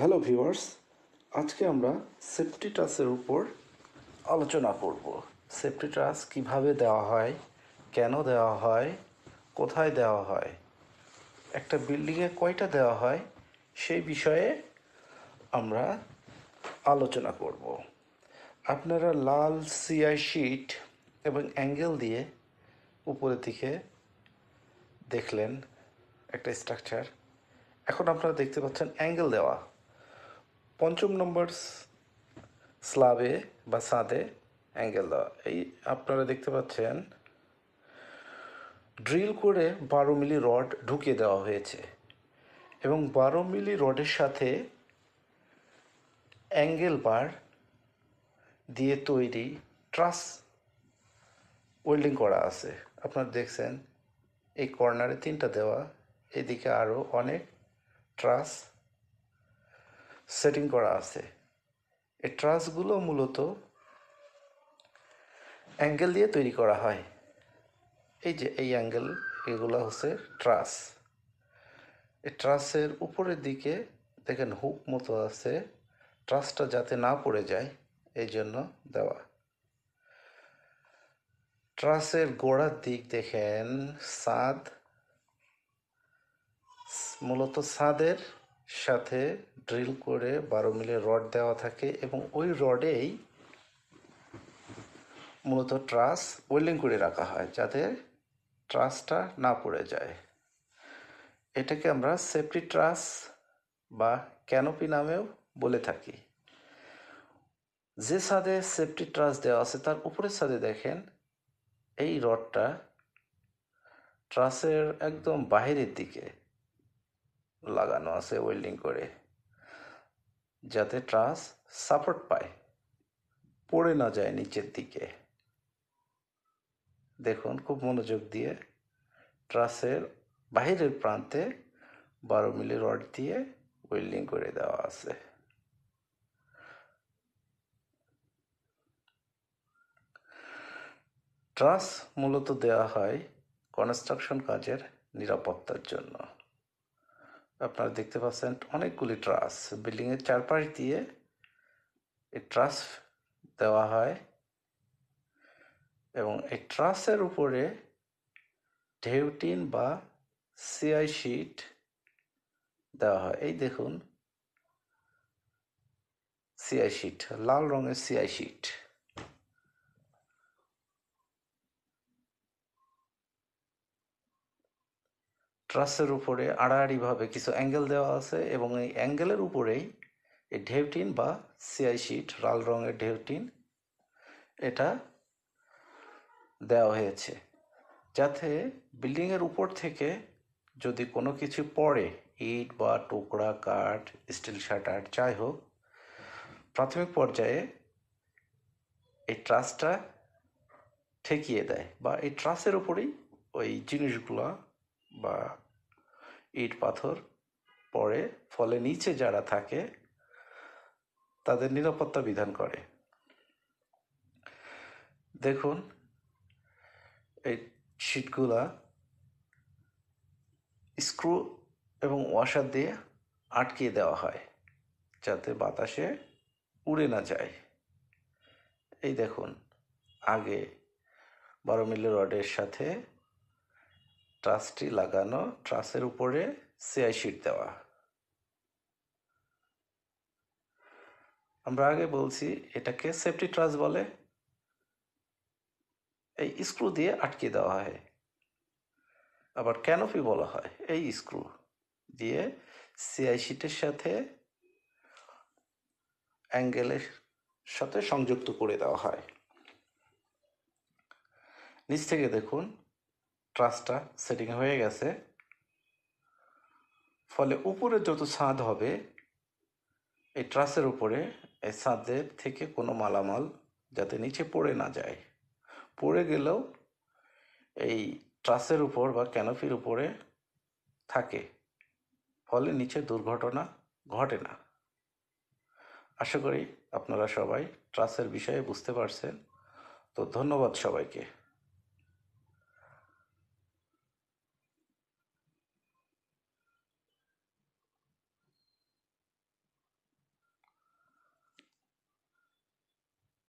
hello viewers আজকে আমরা safety টাসের উপর আলোচনা করব সেফটি টাস কীভাবে দেওয়া হয় কেন দেওয়া হয় কোথায় দেওয়া হয় একটা বিল্ডিংয়ে কয়টা দেওয়া হয় সেই বিষয়ে আমরা আলোচনা করব আপনারা লাল সিআই শিট এবং অ্যাঙ্গেল দিয়ে উপরের দিকে দেখলেন একটা স্ট্রাকচার এখন আপনারা দেখতে পাচ্ছেন অ্যাঙ্গেল দেওয়া পঞ্চম নম্বর স্লাবে বা সাঁদে অ্যাঙ্গেল দেওয়া এই আপনারা দেখতে পাচ্ছেন ড্রিল করে বারো মিলি রড ঢুকিয়ে দেওয়া হয়েছে এবং বারো মিলি রডের সাথে অ্যাঙ্গেল বার দিয়ে তৈরি ট্রাস ওয়েল্ডিং করা আছে আপনারা দেখছেন এই কর্নারে তিনটা দেওয়া এদিকে আরও অনেক ট্রাস সেটিং করা আছে এই ট্রাসগুলো মূলত অ্যাঙ্গেল দিয়ে তৈরি করা হয় এই যে এই অ্যাঙ্গেল এগুলো হচ্ছে ট্রাস এই ট্রাসের উপরের দিকে দেখেন হুক মতো আছে ট্রাসটা যাতে না পড়ে যায় এই জন্য দেওয়া ট্রাসের গোড়ার দিক দেখেন সাদ মূলত সাদের সাথে ড্রিল করে বারো মিলে রড দেওয়া থাকে এবং ওই রডেই মূলত ট্রাস ওয়েল্ডিং করে রাখা হয় যাতে ট্রাসটা না পড়ে যায় এটাকে আমরা সেফটি ট্রাস বা ক্যানোপি নামেও বলে থাকি যে ছাদে সেফটি ট্রাস দেওয়া আছে তার উপরের ছাদে দেখেন এই রডটা ট্রাসের একদম বাহিরের দিকে লাগানো আছে ওয়েল্ডিং করে যাতে ট্রাস সাপোর্ট পায় পড়ে না যায় নিচের দিকে দেখুন খুব মনোযোগ দিয়ে ট্রাসের বাহিরের প্রান্তে বারো মিলি রড দিয়ে ওয়েল্ডিং করে দেওয়া আছে ট্রাস মূলত দেওয়া হয় কনস্ট্রাকশন কাজের নিরাপত্তার জন্য আপনারা দেখতে পাচ্ছেন অনেকগুলি ট্রাস বিল্ডিংয়ের চারপাশ দিয়ে এই ট্রাস দেওয়া হয় এবং এই ট্রাসের উপরে ঢেউটিন বা সিআই শিট দেওয়া হয় এই দেখুন সিআই শিট লাল রঙের সিআই শিট ট্রাসের উপরে আড়াআড়িভাবে কিছু অ্যাঙ্গেল দেওয়া আছে এবং এই অ্যাঙ্গেলের উপরেই এই ঢেউটিন বা সিআই শিট লাল রঙের ঢেউটিন এটা দেওয়া হয়েছে যাতে বিল্ডিংয়ের উপর থেকে যদি কোনো কিছু পড়ে ইট বা টুকরা কাঠ স্টিল শাটার যাই হোক প্রাথমিক পর্যায়ে এই ট্রাসটা ঠেকিয়ে দেয় বা এই ট্রাসের উপরেই ওই জিনিসগুলো বা ইট পাথর পড়ে ফলে নিচে যারা থাকে তাদের নিরাপত্তা বিধান করে দেখুন এই শিটগুলা স্ক্রু এবং ওয়াশার দিয়ে আটকে দেওয়া হয় যাতে বাতাসে উড়ে না যায় এই দেখুন আগে বারো মিলের রডের সাথে ট্রাসটি লাগানো ট্রাসের উপরে সিআই শিট দেওয়া আমরা আগে বলছি এটাকে সেফটি ট্রাস বলে এই স্ক্রু দিয়ে আটকে দেওয়া হয় আবার ক্যানোপি বলা হয় এই স্ক্রু দিয়ে সিআই শিটের সাথে অ্যাঙ্গেলের সাথে সংযুক্ত করে দেওয়া হয় নিচ থেকে দেখুন ট্রাসটা সেটিং হয়ে গেছে ফলে উপরে যত ছাদ হবে এই ট্রাসের উপরে এই ছাদের থেকে কোনো মালামাল যাতে নিচে পড়ে না যায় পড়ে গেলেও এই ট্রাসের উপর বা ক্যানোফির উপরে থাকে ফলে নিচে দুর্ঘটনা ঘটে না আশা করি আপনারা সবাই ট্রাসের বিষয়ে বুঝতে পারছেন তো ধন্যবাদ সবাইকে